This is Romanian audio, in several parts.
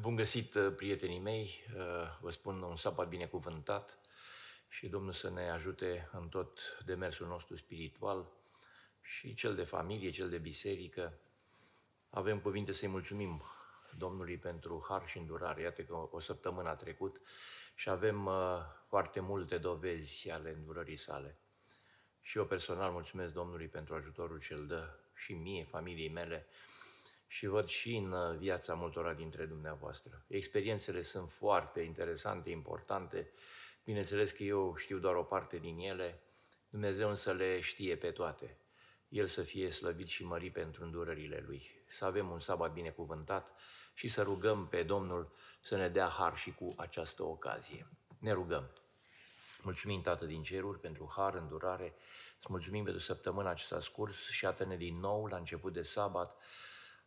Bun găsit, uh, prietenii mei! Uh, vă spun un sabat binecuvântat și Domnul să ne ajute în tot demersul nostru spiritual și cel de familie, cel de biserică. Avem cuvinte să-i mulțumim Domnului pentru har și îndurare. Iată că o săptămână a trecut și avem uh, foarte multe dovezi ale îndurării sale. Și eu personal mulțumesc Domnului pentru ajutorul ce dă și mie, familiei mele, și văd și în uh, viața multora dintre dumneavoastră. Experiențele sunt foarte interesante, importante. Bineînțeles că eu știu doar o parte din ele, Dumnezeu însă le știe pe toate. El să fie slăvit și mărit pentru îndurările Lui. Să avem un sabat binecuvântat și să rugăm pe Domnul să ne dea har și cu această ocazie. Ne rugăm! Mulțumim, Tată din ceruri, pentru har, îndurare. Îți mulțumim pentru săptămâna ce s-a scurs și atâne din nou la început de sabat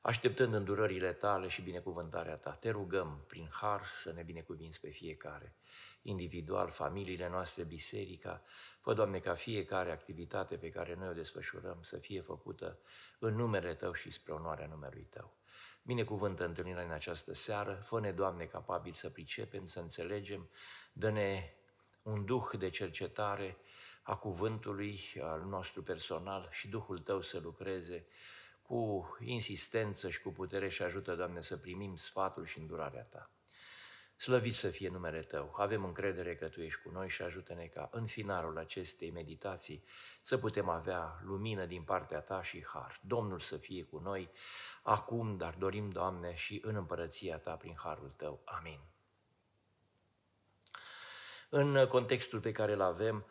așteptând îndurările tale și binecuvântarea ta. Te rugăm prin har să ne binecuvinți pe fiecare, individual, familiile noastre, biserica. Fă, Doamne, ca fiecare activitate pe care noi o desfășurăm să fie făcută în numele Tău și spre onoarea numelui Tău. Binecuvântă întâlnirea în această seară, fă-ne, Doamne, capabil să pricepem, să înțelegem, dă-ne un duh de cercetare a cuvântului al nostru personal și Duhul Tău să lucreze cu insistență și cu putere și ajută, Doamne, să primim sfatul și îndurarea Ta. Slăvit să fie numele Tău, avem încredere că Tu ești cu noi și ajută-ne ca în finalul acestei meditații să putem avea lumină din partea Ta și har. Domnul să fie cu noi acum, dar dorim, Doamne, și în împărăția Ta prin harul Tău. Amin. În contextul pe care îl avem,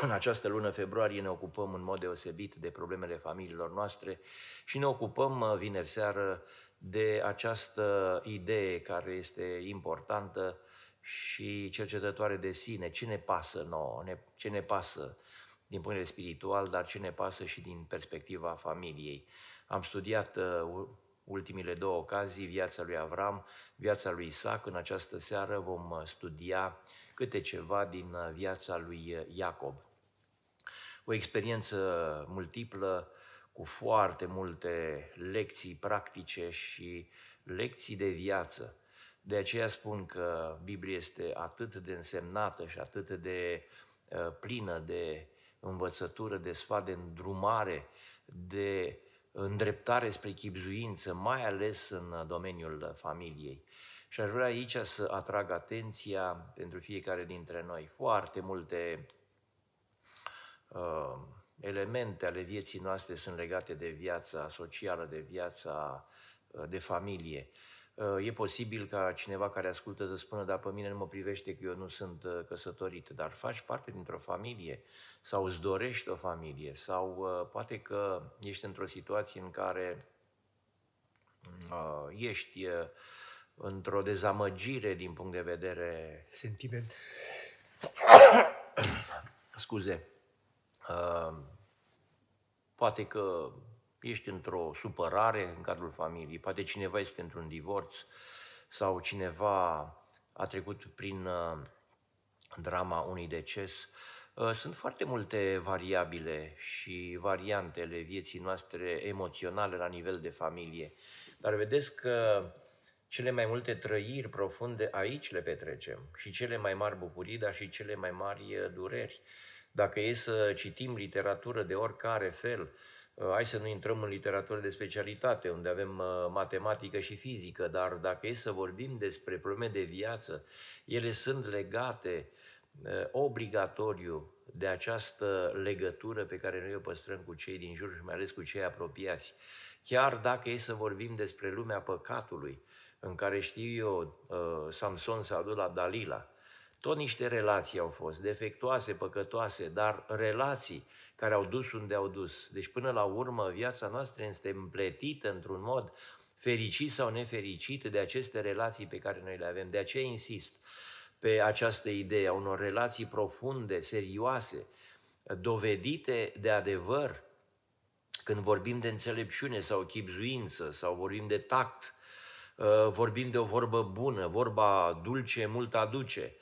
în această lună februarie ne ocupăm în mod deosebit de problemele familiilor noastre și ne ocupăm uh, vineri seară de această idee care este importantă și cercetătoare de sine. Ce ne pasă nouă? ce ne pasă din punct de vedere spiritual, dar ce ne pasă și din perspectiva familiei? Am studiat uh, ultimile două ocazii, viața lui Avram, viața lui Isaac. În această seară vom uh, studia câte ceva din viața lui Iacob o experiență multiplă cu foarte multe lecții practice și lecții de viață. De aceea spun că Biblia este atât de însemnată și atât de uh, plină de învățătură, de sfat, de îndrumare, de îndreptare spre chipzuință, mai ales în domeniul familiei. Și aș vrea aici să atrag atenția pentru fiecare dintre noi. Foarte multe Uh, elemente ale vieții noastre sunt legate de viața socială, de viața uh, de familie. Uh, e posibil ca cineva care ascultă să spună, dar pe mine nu mă privește că eu nu sunt căsătorit, dar faci parte dintr-o familie sau îți dorești o familie sau poate că ești într-o situație în care ești într-o dezamăgire din punct de vedere sentiment. Scuze, Ehm, poate că ești într-o supărare în cadrul familiei, poate cineva este într-un divorț sau cineva a trecut prin ehm, drama unui deces. Ehm, sunt foarte multe variabile și variantele vieții noastre emoționale la nivel de familie, dar vedeți că cele mai multe trăiri profunde aici le petrecem și cele mai mari bucurii, dar și cele mai mari dureri. Dacă e să citim literatură de oricare fel, uh, hai să nu intrăm în literatură de specialitate, unde avem uh, matematică și fizică, dar dacă e să vorbim despre probleme de viață, ele sunt legate uh, obligatoriu de această legătură pe care noi o păstrăm cu cei din jur și mai ales cu cei apropiați. Chiar dacă e să vorbim despre lumea păcatului, în care știu eu, Samson s-a dus la Dalila, tot niște relații au fost, defectuoase, păcătoase, dar relații care au dus unde au dus. Deci până la urmă viața noastră este împletită într-un mod fericit sau nefericit de aceste relații pe care noi le avem. De aceea insist pe această idee a unor relații profunde, serioase, dovedite de adevăr, când vorbim de înțelepciune sau chipzuință sau vorbim de tact, uh, vorbim de o vorbă bună, vorba dulce mult aduce –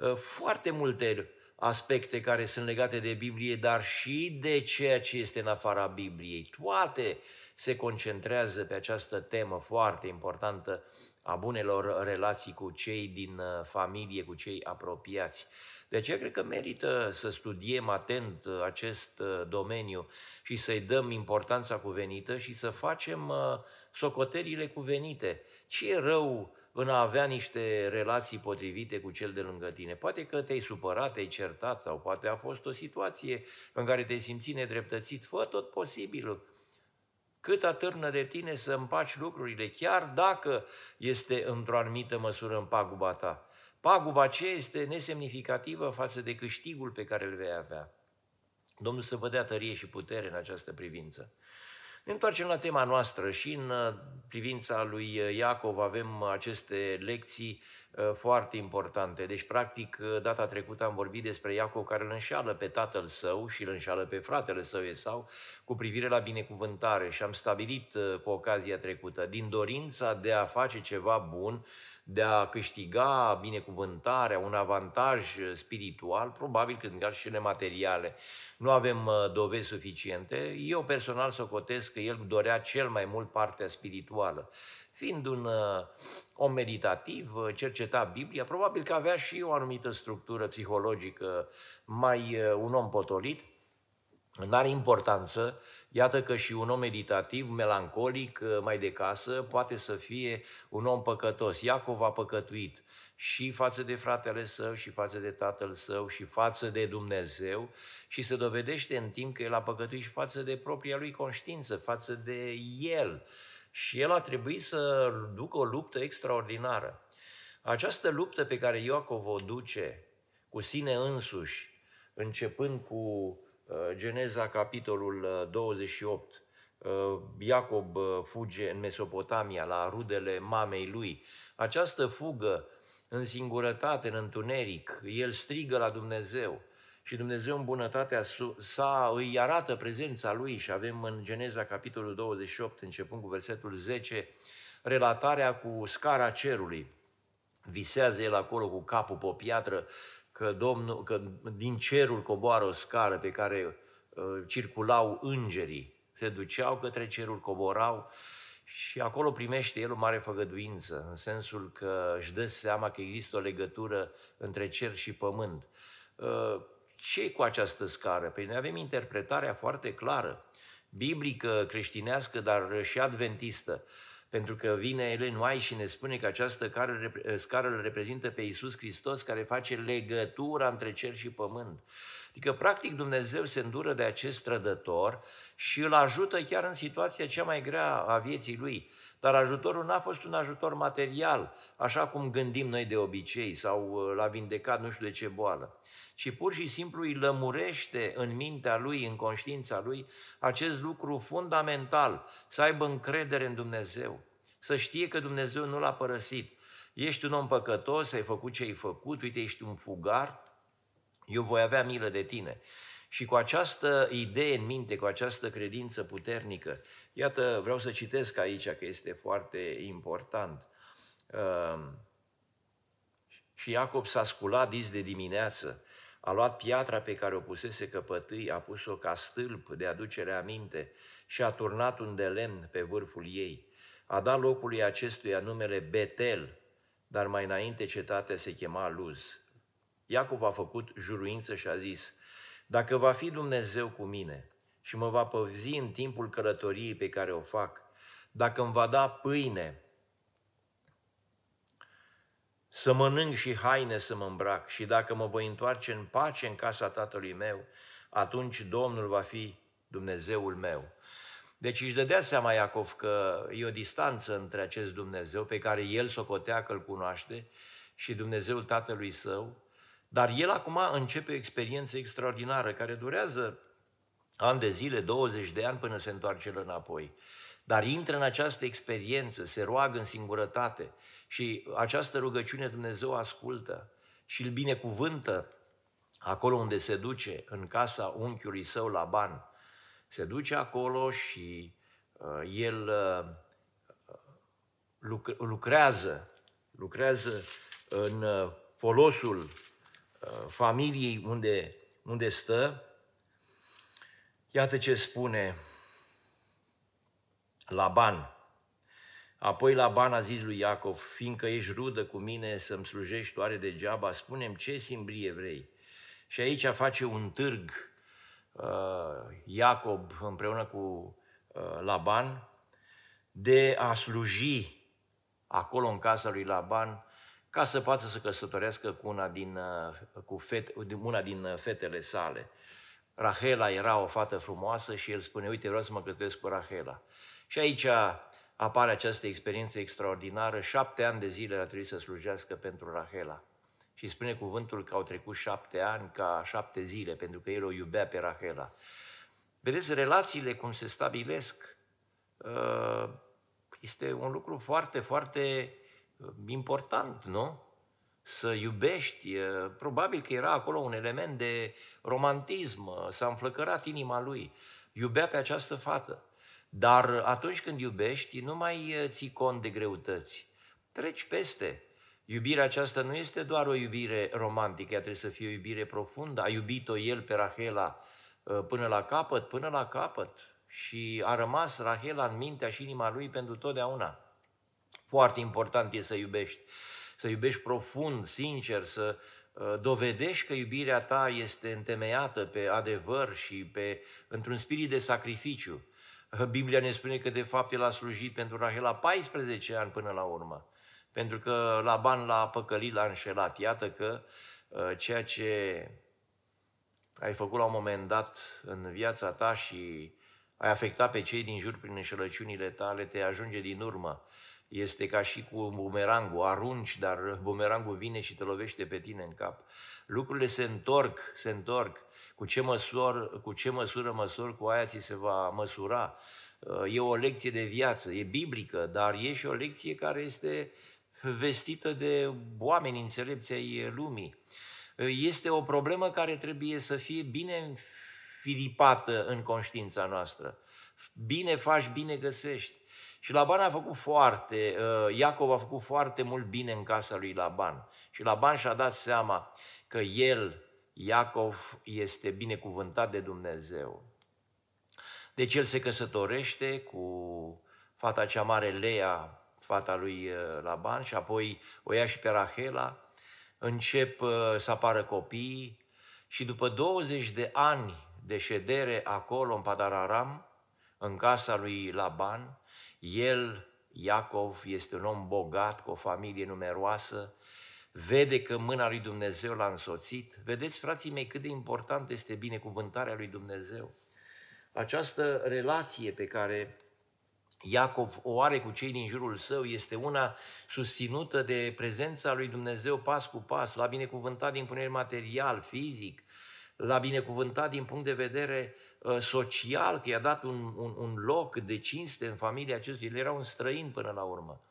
Eh, foarte multe aspecte care sunt legate de Biblie, dar și de ceea ce este în afara Bibliei. Toate se concentrează pe această temă foarte importantă a bunelor relații cu cei din eh, familie, cu cei apropiați. De aceea cred că merită să studiem atent eh, acest domeniu și să-i dăm importanța cuvenită și să facem socoterile cuvenite. Ce e rău în a avea niște relații potrivite cu cel de lângă tine. Poate că te-ai supărat, te-ai certat sau poate a fost o situație în care te-ai simțit nedreptățit. Fă tot posibilul cât atârnă de tine să împaci lucrurile, chiar dacă este într-o anumită măsură în paguba ta. Paguba ce este nesemnificativă față de câștigul pe care îl vei avea. Domnul să vă dea tărie și putere în această privință. Ne întoarcem la tema noastră și în uh, privința lui uh, Iacov avem uh, aceste lecții foarte importante. Deci, practic, data trecută am vorbit despre Iacov care îl înșeală pe tatăl său și îl înșeală pe fratele său sau cu privire la binecuvântare și am stabilit cu ocazia trecută, din dorința de a face ceva bun, de a câștiga binecuvântarea, un avantaj spiritual, probabil când și cele materiale. Nu avem uh, dovezi suficiente. Eu personal să socotesc că el dorea cel mai mult partea spirituală. Fiind un uh, om meditativ, uh, cerceta Biblia, probabil că avea și o anumită structură psihologică mai un om potolit, nu are importanță Iată că și un om meditativ, melancolic, ă, mai de casă, poate să fie un om păcătos. Iacov a păcătuit și față de fratele său, și față de tatăl său, și față de Dumnezeu și se dovedește în timp că el a păcătuit și față de propria lui conștiință, față de el. Și el a trebuit să ducă o luptă extraordinară. Această luptă pe care Iacov o duce cu sine însuși, începând cu Uh, Geneza, capitolul 28, uh, uh, Iacob fuge în Mesopotamia la rudele mamei lui. Această fugă în singurătate, în întuneric, el strigă la Dumnezeu și Dumnezeu în bunătatea sa îi arată prezența lui și avem în Geneza capitolul 28, începând cu versetul 10, relatarea cu scara cerului. Visează el acolo cu capul pe o piatră că, Domnul, că din cerul coboară o scară pe care uh, circulau îngerii, se duceau către cerul, coborau și acolo primește el o mare făgăduință, în sensul că își dă seama că există o legătură între cer și pământ. Uh, ce cu această scară? Păi noi avem interpretarea foarte clară, biblică, creștinească, dar și adventistă pentru că vine Ellen White și ne spune că această eh, scară îl reprezintă pe Iisus Hristos care face legătura între cer și pământ. Adică, practic, Dumnezeu se îndură de acest trădător și îl ajută chiar în situația cea mai grea a vieții lui. Dar ajutorul n-a fost un ajutor material, așa cum gândim noi de obicei, sau eh, l-a vindecat nu știu de ce boală și pur și simplu îi lămurește în mintea lui, în conștiința lui, acest lucru fundamental, să aibă încredere în Dumnezeu, să știe că Dumnezeu nu l-a părăsit. Ești un om păcătos, ai făcut ce ai făcut, uite, ești un fugar, eu voi avea milă de tine. Și cu această idee în minte, cu această credință puternică, iată, vreau să citesc aici că este foarte important. Uh, și Iacob s-a sculat dis de dimineață a luat piatra pe care o pusese căpătâi, a pus-o ca stâlp de aducere minte și a turnat un de lemn pe vârful ei. A dat locului acestuia numele Betel, dar mai înainte cetatea se chema Luz. Iacov a făcut juruință și a zis, Dacă va fi Dumnezeu cu mine și mă va păzi în timpul călătoriei pe care o fac, dacă îmi va da pâine să mănânc și haine să mă îmbrac și dacă mă voi întoarce în pace în casa tatălui meu, atunci Domnul va fi Dumnezeul meu. Deci își dădea seama Iacov că e o distanță între acest Dumnezeu pe care el socotea că îl cunoaște și Dumnezeul tatălui său, dar el acum începe o experiență extraordinară care durează ani de zile, 20 de ani până se întoarce înapoi. Dar intră în această experiență, se roagă în singurătate, și această rugăciune Dumnezeu ascultă și îl binecuvântă acolo unde se duce, în casa unchiului său Laban. Se duce acolo și uh, el uh, lucrează, lucrează în uh, folosul uh, familiei unde, unde stă. Iată ce spune Laban. Apoi Laban a zis lui Iacov, fiindcă ești rudă cu mine să-mi slujești toare degeaba, spunem ce simbrie vrei. Și aici face un târg uh, Iacob împreună cu uh, Laban de a sluji acolo în casa lui Laban ca să poată să căsătorească cu una din, uh, cu fet, una din fetele sale. Rahela era o fată frumoasă și el spune, uite, vreau să mă căsătoresc cu Rahela. Și aici apare această experiență extraordinară. Șapte ani de zile a trebuit să slujească pentru Rahela. Și spune cuvântul că au trecut șapte ani ca șapte zile, pentru că el o iubea pe Rahela. Vedeți, relațiile cum se stabilesc uh, este un lucru foarte, foarte uh, important, nu? Să iubești. Uh, probabil că era acolo un element de romantism, s-a înflăcărat inima lui. Iubea pe această fată. Dar atunci când iubești, nu mai eh, ții cont de greutăți. Treci peste. Iubirea aceasta nu este doar o iubire romantică, ea trebuie să fie o iubire profundă. A iubit-o el pe Rahela eh, până la capăt, până la capăt. Și a rămas Rahela în mintea și inima lui pentru totdeauna. Foarte important e să iubești. Să iubești profund, sincer, să eh, dovedești că iubirea ta este întemeiată pe adevăr și pe, într-un spirit de sacrificiu. Biblia ne spune că de fapt el a slujit pentru Rahela 14 ani până la urmă, pentru că ban l-a păcălit, l-a înșelat. Iată că ă, ceea ce ai făcut la un moment dat în viața ta și ai afectat pe cei din jur prin înșelăciunile tale, te ajunge din urmă. Este ca și cu bumerangul, arunci, dar bumerangul vine și te lovește pe tine în cap. Lucrurile se întorc, se întorc. Cu ce, măsor, cu ce măsură măsor, cu aia ți se va măsura. Uh, e o lecție de viață, e biblică, dar e și o lecție care este vestită de oameni înțelepți ai lumii. Uh, este o problemă care trebuie să fie bine filipată în conștiința noastră. Bine faci, bine găsești. Și Laban a făcut foarte, uh, Iacov a făcut foarte mult bine în casa lui Laban. Și Laban și-a dat seama că el Iacov este binecuvântat de Dumnezeu. Deci el se căsătorește cu fata cea mare Lea, fata lui uh, Laban, și apoi o ia și pe Rahela, încep uh, să apară copiii și după 20 de ani de ședere acolo în Padararam, în casa lui Laban, el, Iacov, este un om bogat, cu o familie numeroasă, vede că mâna lui Dumnezeu l-a însoțit. Vedeți, frații mei, cât de important este binecuvântarea lui Dumnezeu. Această relație pe care Iacov o are cu cei din jurul său este una susținută de prezența lui Dumnezeu pas cu pas, la binecuvântat din punere material, fizic, la binecuvântat din punct de vedere uh, social, că i-a dat un, un, un loc de cinste în familia acestui. El era un străin până la urmă.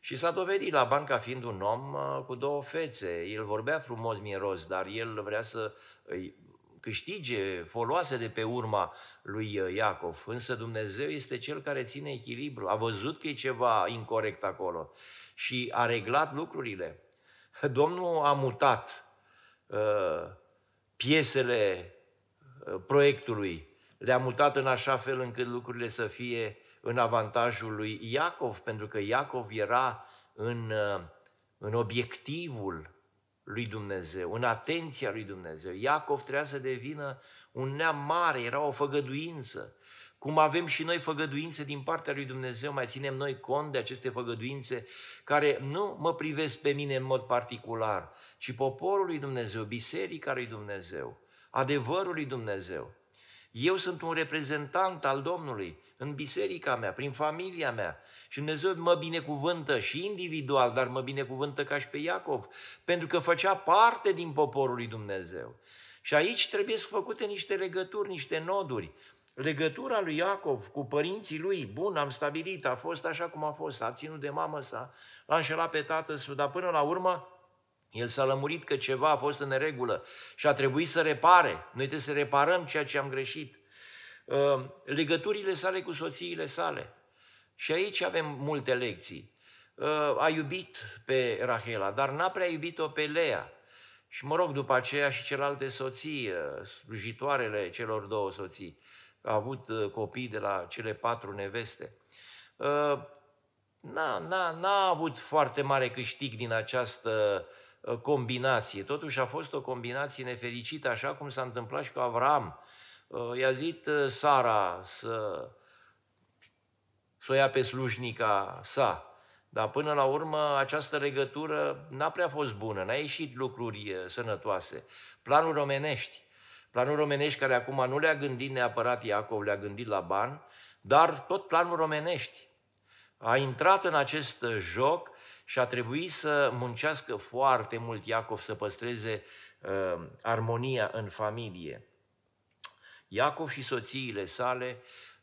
Și s-a dovedit la ban ca fiind un om uh, cu două fețe. El vorbea frumos miros, dar el vrea să îi câștige foloase de pe urma lui uh, Iacov. Însă Dumnezeu este cel care ține echilibru. A văzut că e ceva incorrect acolo și a reglat lucrurile. Domnul a mutat uh, piesele uh, proiectului, le-a mutat în așa fel încât lucrurile să fie în avantajul lui Iacov, pentru că Iacov era în, uh, în obiectivul lui Dumnezeu, în atenția lui Dumnezeu. Iacov trebuia să devină un neam mare, era o făgăduință. Cum avem și noi făgăduințe din partea lui Dumnezeu, mai ținem noi cont de aceste făgăduințe care nu mă privesc pe mine în mod particular, ci poporul lui Dumnezeu, biserica lui Dumnezeu, adevărul lui Dumnezeu. Eu sunt un reprezentant al Domnului în biserica mea, prin familia mea. Și Dumnezeu mă binecuvântă și individual, dar mă binecuvântă ca și pe Iacov, pentru că făcea parte din poporul lui Dumnezeu. Și aici trebuie să făcute niște legături, niște noduri. Legătura lui Iacov cu părinții lui, bun, am stabilit, a fost așa cum a fost, a ținut de mamă sa, l-a înșelat pe tată său, dar până la urmă el s-a lămurit că ceva a fost în neregulă și a trebuit să repare. Noi trebuie să reparăm ceea ce am greșit. Ehm, legăturile sale cu soțiile sale. Și aici avem multe lecții. Ehm, a iubit pe Rahela, dar n-a prea iubit-o pe Lea. Și mă rog, după aceea și celelalte soții, ehm, slujitoarele celor două soții, a avut copii de la cele patru neveste. N-a, n-a, n-a avut foarte mare câștig din această combinație. Totuși a fost o combinație nefericită, așa cum s-a întâmplat și cu Avram, Uh, i-a zis uh, Sara să, să o ia pe slujnica sa. Dar până la urmă această legătură n-a prea fost bună, n-a ieșit lucruri uh, sănătoase. Planul romenești, planul romenești care acum nu le-a gândit neapărat Iacov, le-a gândit la bani, dar tot planul romenești a intrat în acest joc și a trebuit să muncească foarte mult Iacov să păstreze uh, armonia în familie. Iacov și soțiile sale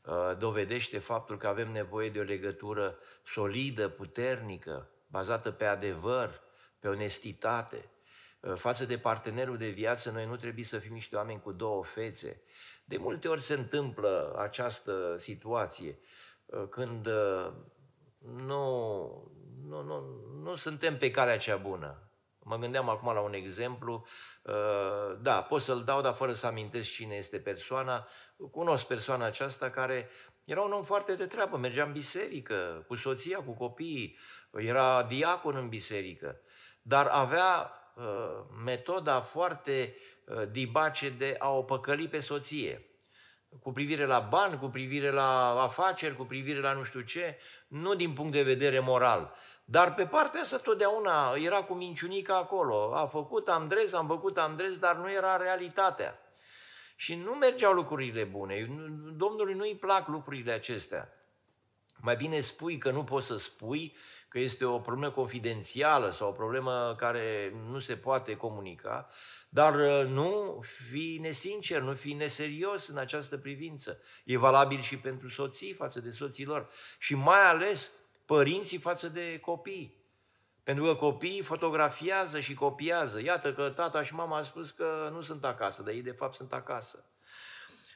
uh, dovedește faptul că avem nevoie de o legătură solidă, puternică, bazată pe adevăr, pe onestitate. Uh, față de partenerul de viață, noi nu trebuie să fim niște oameni cu două fețe. De multe ori se întâmplă această situație uh, când nu, nu, nu, nu suntem pe calea cea bună. Mă gândeam acum la un exemplu, uh, da, pot să-l dau, dar fără să amintesc cine este persoana. Cunosc persoana aceasta care era un om foarte de treabă, mergea în biserică, cu soția, cu copiii, era diacon în biserică, dar avea uh, metoda foarte uh, dibace de a o păcăli pe soție cu privire la bani, cu privire la afaceri, cu privire la nu știu ce, nu din punct de vedere moral, dar pe partea asta totdeauna era cu minciunica acolo. A făcut Andrez, am făcut Andrez, dar nu era realitatea. Și nu mergeau lucrurile bune. Domnului nu-i plac lucrurile acestea. Mai bine spui că nu poți să spui, că este o problemă confidențială sau o problemă care nu se poate comunica, dar uh, nu fi nesincer, nu fi neserios în această privință. E valabil și pentru soții față de soților și mai ales părinții față de copii. Pentru că copiii fotografiază și copiază. Iată că tata și mama a spus că nu sunt acasă, dar ei de fapt sunt acasă.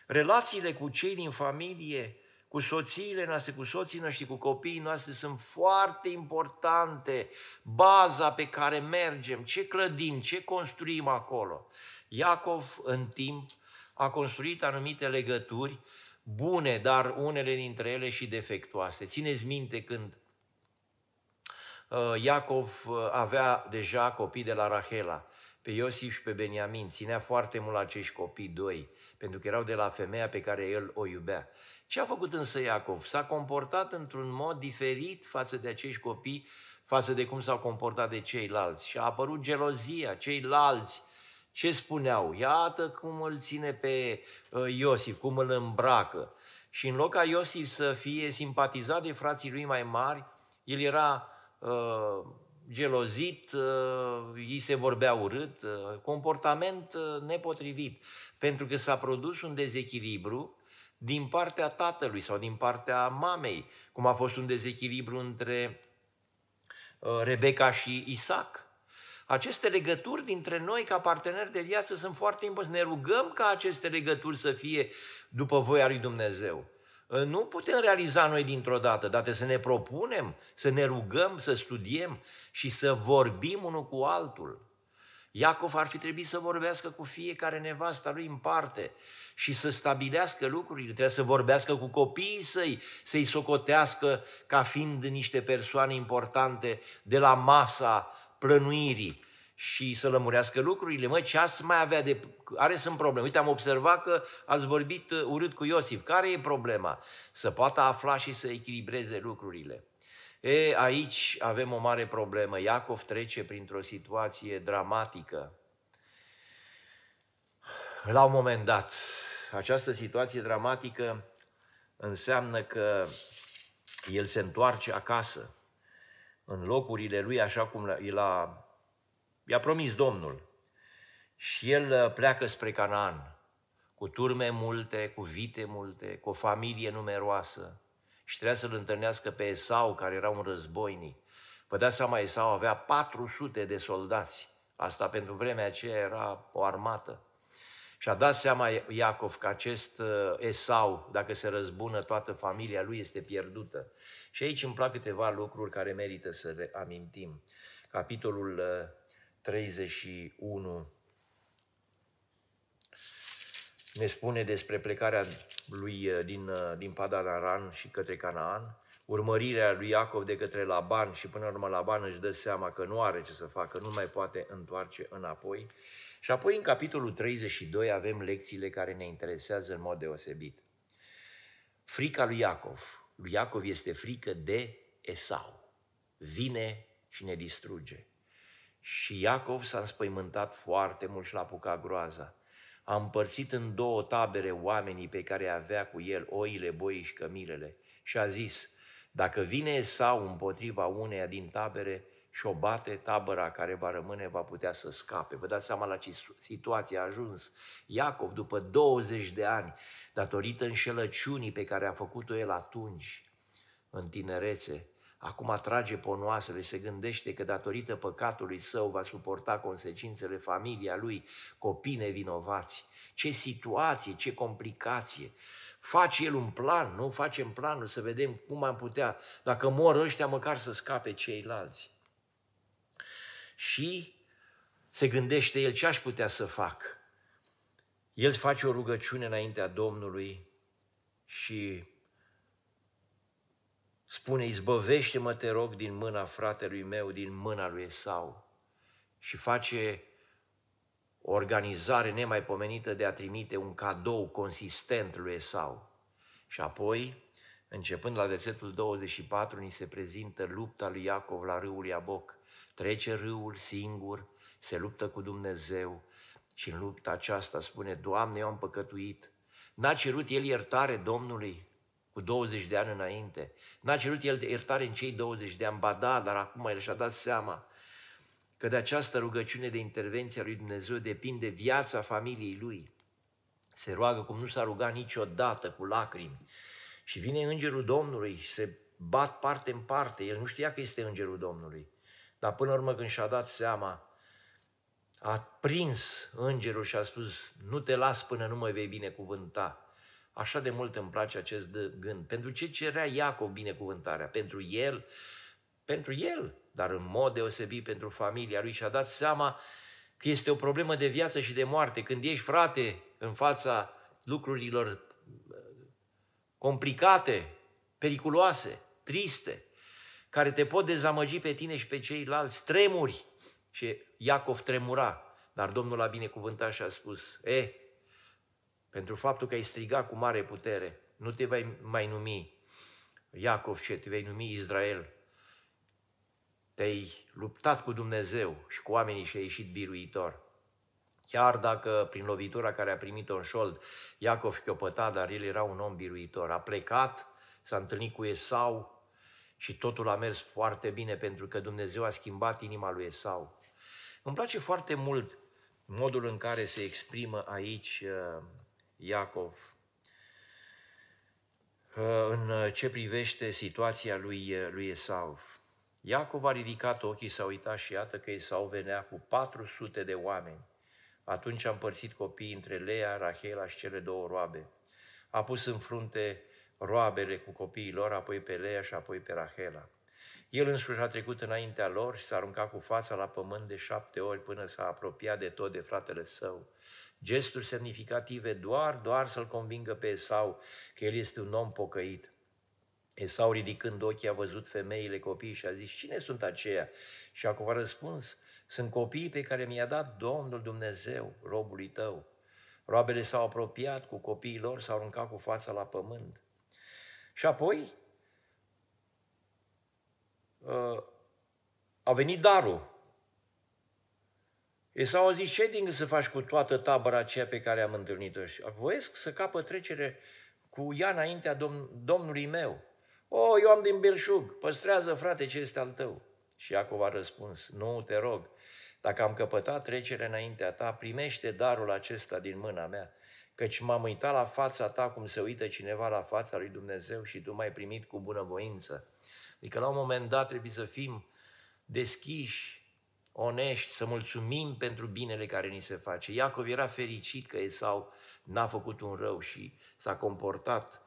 Relațiile cu cei din familie, cu soțiile noastre, cu soții noștri, cu copiii noastre sunt foarte importante. Baza pe care mergem, ce clădim, ce construim acolo. Iacov în timp a construit anumite legături bune, dar unele dintre ele și defectuoase. Țineți minte când Uh, Iacov uh, avea deja copii de la Rahela, pe Iosif și pe Beniamin, ținea foarte mult acești copii doi, pentru că erau de la femeia pe care el o iubea. Ce a făcut însă Iacov? S-a comportat într-un mod diferit față de acești copii, față de cum s-au comportat de ceilalți. Și a apărut gelozia, ceilalți ce spuneau? Iată cum îl ține pe uh, Iosif, cum îl îmbracă. Și în loc ca Iosif să fie simpatizat de frații lui mai mari, el era Uh, gelozit, uh, se vorbea urât, uh, comportament uh, nepotrivit, pentru că s-a produs un dezechilibru din partea tatălui sau din partea mamei, cum a fost un dezechilibru între uh, Rebecca și Isaac. Aceste legături dintre noi ca parteneri de viață sunt foarte importante. Ne rugăm ca aceste legături să fie după voia lui Dumnezeu. Ă, nu putem realiza noi dintr-o dată, dar să ne propunem, să ne rugăm, să studiem și să vorbim unul cu altul. Iacov ar fi trebuit să vorbească cu fiecare nevasta lui în parte și să stabilească lucrurile, trebuie să vorbească cu copiii săi, să-i socotească ca fiind niște persoane importante de la masa plănuirii și să lămurească lucrurile, mă, ce ați mai avea de... Are sunt probleme. Uite, am observat că ați vorbit uh, urât cu Iosif. Care e problema? Să poată afla și să echilibreze lucrurile. E, aici avem o mare problemă. Iacov trece printr-o situație dramatică. La un moment dat, această situație dramatică înseamnă că el se întoarce acasă, în locurile lui, așa cum l-a i-a promis Domnul. Și el uh, pleacă spre Canaan, cu turme multe, cu vite multe, cu o familie numeroasă și trebuia să-l întâlnească pe Esau, care era un războinic. Vă dați seama, Esau avea 400 de soldați. Asta pentru vremea aceea era o armată. Și a dat seama Iacov că acest uh, Esau, dacă se răzbună, toată familia lui este pierdută. Și aici îmi plac câteva lucruri care merită să le amintim. Capitolul uh, 31 ne spune despre plecarea lui uh, din, uh, din Padan Aran și către Canaan, urmărirea lui Iacov de către Laban și până la urmă Laban își dă seama că nu are ce să facă, nu mai poate întoarce înapoi. Și apoi în capitolul 32 avem lecțiile care ne interesează în mod deosebit. Frica lui Iacov. Lui Iacov este frică de Esau. Vine și ne distruge. Și Iacov s-a înspăimântat foarte mult și l-a apucat groaza. A împărțit în două tabere oamenii pe care avea cu el oile, boii și cămilele și a zis, dacă vine sau împotriva uneia din tabere și o bate, tabăra care va rămâne va putea să scape. Vă dați seama la ce situație a ajuns Iacov după 20 de ani, datorită înșelăciunii pe care a făcut-o el atunci, în tinerețe, Acum atrage ponoasele, se gândește că datorită păcatului său va suporta consecințele familia lui, copii nevinovați. Ce situație, ce complicație! Face el un plan, nu? Facem planul să vedem cum am putea, dacă mor ăștia, măcar să scape ceilalți. Și se gândește el ce aș putea să fac. El face o rugăciune înaintea Domnului și spune, izbăvește-mă, te rog, din mâna fratelui meu, din mâna lui Esau. Și face o organizare nemaipomenită de a trimite un cadou consistent lui Esau. Și apoi, începând la versetul 24, ni se prezintă lupta lui Iacov la râul Iaboc. Trece râul singur, se luptă cu Dumnezeu și în lupta aceasta spune, Doamne, eu am păcătuit. N-a cerut el iertare Domnului, cu 20 de ani înainte. N-a cerut el de iertare în cei 20 de ani, ba da, dar acum el și-a dat seama că de această rugăciune de intervenție a lui Dumnezeu depinde viața familiei lui. Se roagă cum nu s-a rugat niciodată, cu lacrimi. Și vine Îngerul Domnului și se bat parte în parte. El nu știa că este Îngerul Domnului. Dar până la urmă când și-a dat seama, a prins Îngerul și a spus, nu te las până nu mă vei binecuvânta. Așa de mult îmi place acest gând. Pentru ce cerea Iacov binecuvântarea? Pentru el, pentru el, dar în mod deosebit pentru familia lui și-a dat seama că este o problemă de viață și de moarte. Când ești frate în fața lucrurilor uh, complicate, periculoase, triste, care te pot dezamăgi pe tine și pe ceilalți, tremuri. Și Iacov tremura, dar Domnul a binecuvântat și a spus, e, pentru faptul că ai strigat cu mare putere, nu te vei mai numi Iacov, ce te vei numi Israel. Te-ai luptat cu Dumnezeu și cu oamenii și ai ieșit biruitor. Chiar dacă prin lovitura care a primit-o în șold, Iacov chiopăta, dar el era un om biruitor. A plecat, s-a întâlnit cu Esau și totul a mers foarte bine pentru că Dumnezeu a schimbat inima lui Esau. Îmi place foarte mult modul în care se exprimă aici uh, Iacov. În uh, ce privește situația lui, uh, lui Esau, Iacov a ridicat ochii, s-a uitat și iată că Esau venea cu 400 de oameni. Atunci a împărțit copiii între Lea, Rahela și cele două roabe. A pus în frunte roabele cu copiii lor, apoi pe Lea și apoi pe Rahela. El însuși a trecut înaintea lor și s-a aruncat cu fața la pământ de șapte ori până s-a apropiat de tot de fratele său gesturi semnificative doar, doar să-l convingă pe Esau că el este un om pocăit. Esau ridicând ochii a văzut femeile, copiii și a zis, cine sunt aceia? Și acum a răspuns, sunt copiii pe care mi-a dat Domnul Dumnezeu, robului tău. Roabele s-au apropiat cu copiii lor, s-au aruncat cu fața la pământ. Și apoi uh, a venit darul Esau a zis, ce din să faci cu toată tabăra aceea pe care am întâlnit-o? Și voiesc să capă trecere cu ea înaintea domn- Domnului meu. O, eu am din belșug, păstrează, frate, ce este al tău. Și Iacov a răspuns, nu, te rog, dacă am căpătat trecere înaintea ta, primește darul acesta din mâna mea, căci m-am uitat la fața ta cum se uită cineva la fața lui Dumnezeu și tu m-ai primit cu bunăvoință. Adică la un moment dat trebuie să fim deschiși onești, să mulțumim pentru binele care ni se face. Iacov era fericit că Esau n-a făcut un rău și s-a comportat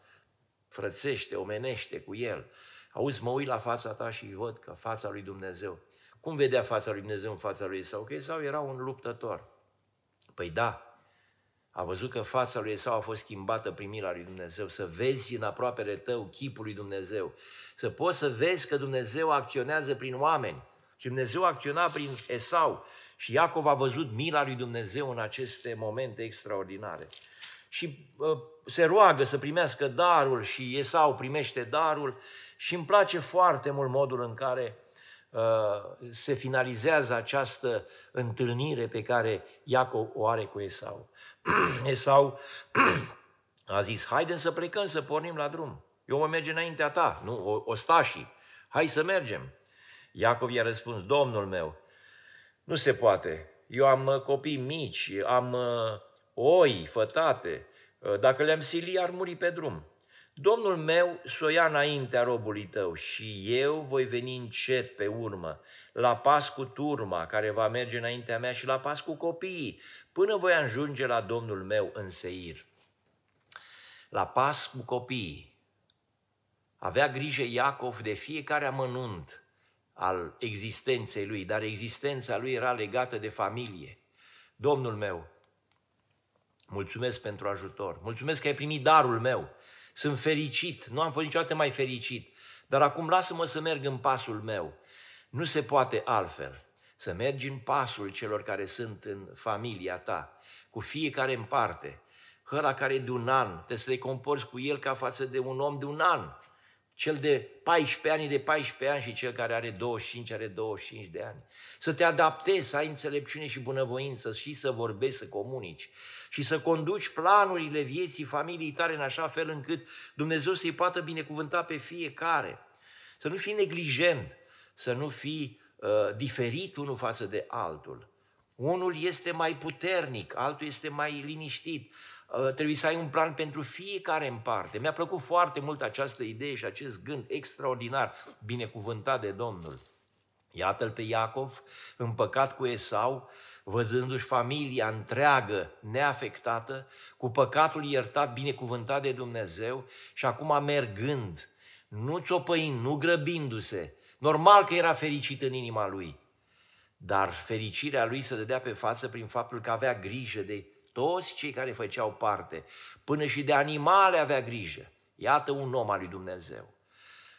frățește, omenește cu el. Auzi, mă uit la fața ta și văd că fața lui Dumnezeu. Cum vedea fața lui Dumnezeu în fața lui Esau? Că Esau era un luptător. Păi da, a văzut că fața lui Esau a fost schimbată prin mila lui Dumnezeu, să vezi în aproapele tău chipul lui Dumnezeu, să poți să vezi că Dumnezeu acționează prin oameni. Și Dumnezeu acționa prin Esau și Iacov a văzut mila lui Dumnezeu în aceste momente extraordinare. Și uh, se roagă să primească darul și Esau primește darul și îmi place foarte mult modul în care uh, se finalizează această întâlnire pe care Iacov o are cu Esau. Esau a zis, "Haide să plecăm, să pornim la drum. Eu mă merge înaintea ta, nu, o, ostașii. Hai să mergem. Iacov i-a răspuns, Domnul meu, nu se poate. Eu am uh, copii mici, am uh, oi, fătate. Uh, dacă le-am sili, ar muri pe drum. Domnul meu s-o ia înaintea robului tău și eu voi veni încet pe urmă, la pas cu turma care va merge înaintea mea și la pas cu copiii, până voi ajunge la Domnul meu în Seir. La pas cu copiii. Avea grijă Iacov de fiecare amănunt al existenței lui, dar existența lui era legată de familie. Domnul meu, mulțumesc pentru ajutor, mulțumesc că ai primit darul meu, sunt fericit, nu am fost niciodată mai fericit, dar acum lasă-mă să merg în pasul meu. Nu se poate altfel să mergi în pasul celor care sunt în familia ta, cu fiecare în parte, ăla care e de un an, te să te comporți cu el ca față de un om de un an, cel de 14 ani de 14 ani și cel care are 25 are 25 de ani. Să te adaptezi, să ai înțelepciune și bunăvoință și să vorbești, să comunici și să conduci planurile vieții familiei tale în așa fel încât Dumnezeu să-i poată binecuvânta pe fiecare. Să nu fii neglijent, să nu fii uh, diferit unul față de altul. Unul este mai puternic, altul este mai liniștit. Ă, trebuie să ai un plan pentru fiecare în parte. Mi-a plăcut foarte mult această idee și acest gând extraordinar, binecuvântat de Domnul. Iată-l pe Iacov, împăcat cu Esau, văzându-și familia întreagă neafectată, cu păcatul iertat, binecuvântat de Dumnezeu și acum mergând, nu țopăind, nu grăbindu-se. Normal că era fericit în inima lui, dar fericirea lui se dădea pe față prin faptul că avea grijă de toți cei care făceau parte, până și de animale avea grijă. Iată un om al lui Dumnezeu.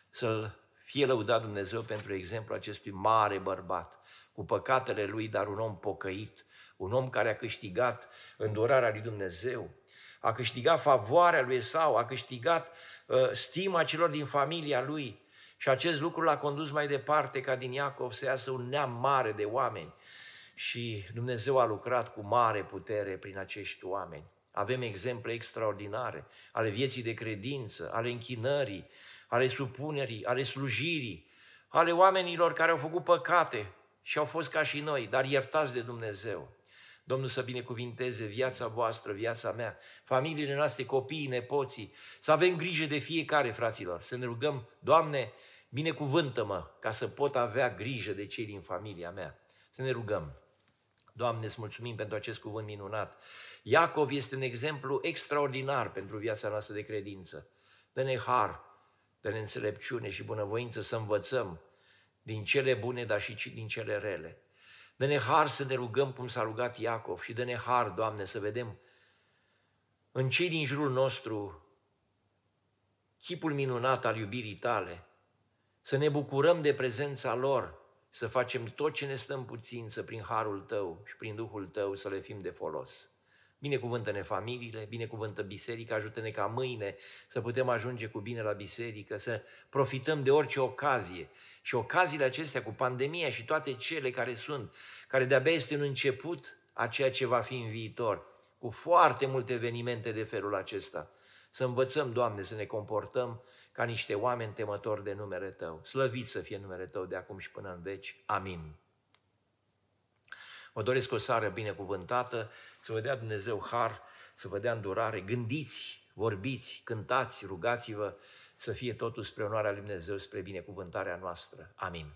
Să-l fie lăudat Dumnezeu pentru exemplu acestui mare bărbat, cu păcatele lui, dar un om pocăit, un om care a câștigat îndurarea lui Dumnezeu, a câștigat favoarea lui sau a câștigat uh, stima celor din familia lui, și acest lucru l-a condus mai departe ca din Iacov să iasă un neam mare de oameni. Și Dumnezeu a lucrat cu mare putere prin acești oameni. Avem exemple extraordinare ale vieții de credință, ale închinării, ale supunerii, ale slujirii, ale oamenilor care au făcut păcate și au fost ca și noi, dar iertați de Dumnezeu. Domnul să binecuvinteze viața voastră, viața mea, familiile noastre, copiii, nepoții, să avem grijă de fiecare, fraților, să ne rugăm, Doamne, Binecuvântă-mă ca să pot avea grijă de cei din familia mea. Să ne rugăm. Doamne, îți mulțumim pentru acest cuvânt minunat. Iacov este un exemplu extraordinar pentru viața noastră de credință. Dă-ne har, dă-ne înțelepciune și bunăvoință să învățăm din cele bune, dar și din cele rele. Dă-ne har să ne rugăm cum s-a rugat Iacov și dă-ne har, Doamne, să vedem în cei din jurul nostru chipul minunat al iubirii tale, să ne bucurăm de prezența lor, să facem tot ce ne stă în putință prin harul tău și prin Duhul tău să le fim de folos. Binecuvântă-ne familiile, binecuvântă biserica, ajută-ne ca mâine să putem ajunge cu bine la biserică, să profităm de orice ocazie. Și ocaziile acestea cu pandemia și toate cele care sunt, care de-abia este în început a ceea ce va fi în viitor, cu foarte multe evenimente de felul acesta. Să învățăm, Doamne, să ne comportăm ca niște oameni temători de numele Tău. Slăvit să fie numele Tău de acum și până în veci. Amin. Vă doresc o seară binecuvântată, să vă dea Dumnezeu har, să vă dea îndurare. Gândiți, vorbiți, cântați, rugați-vă să fie totul spre onoarea Lui Dumnezeu, spre binecuvântarea noastră. Amin.